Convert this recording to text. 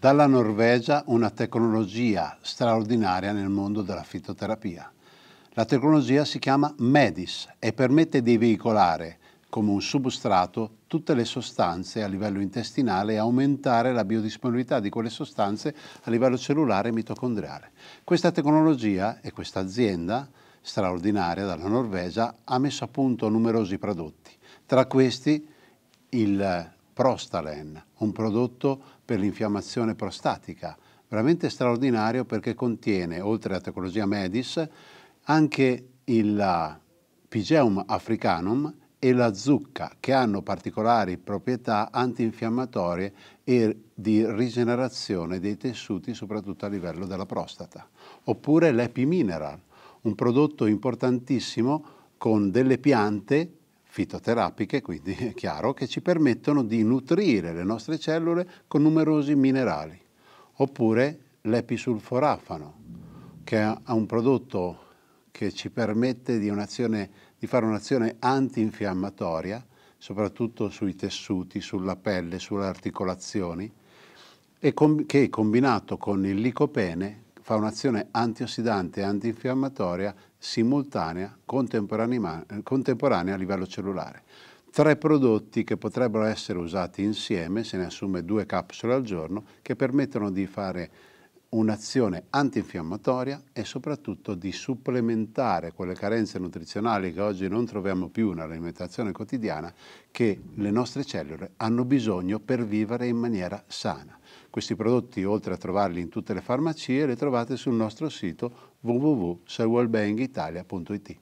Dalla Norvegia una tecnologia straordinaria nel mondo della fitoterapia. La tecnologia si chiama MEDIS e permette di veicolare come un substrato tutte le sostanze a livello intestinale e aumentare la biodisponibilità di quelle sostanze a livello cellulare e mitocondriale. Questa tecnologia e questa azienda straordinaria dalla Norvegia, ha messo a punto numerosi prodotti, tra questi il Prostalen, un prodotto per l'infiammazione prostatica, veramente straordinario perché contiene, oltre alla tecnologia Medis, anche il Pigeum africanum e la zucca, che hanno particolari proprietà antinfiammatorie e di rigenerazione dei tessuti, soprattutto a livello della prostata. Oppure l'Epi Mineral, un prodotto importantissimo con delle piante fitoterapiche, quindi è chiaro, che ci permettono di nutrire le nostre cellule con numerosi minerali. Oppure l'episulforafano, che è un prodotto che ci permette di, di fare un'azione antinfiammatoria, soprattutto sui tessuti, sulla pelle, sulle articolazioni, e com che combinato con il licopene fa un'azione antiossidante e antinfiammatoria simultanea, contemporanea, contemporanea a livello cellulare. Tre prodotti che potrebbero essere usati insieme, se ne assume due capsule al giorno, che permettono di fare un'azione antinfiammatoria e soprattutto di supplementare quelle carenze nutrizionali che oggi non troviamo più nell'alimentazione quotidiana che le nostre cellule hanno bisogno per vivere in maniera sana. Questi prodotti, oltre a trovarli in tutte le farmacie, li trovate sul nostro sito www.sewellbeingitalia.it.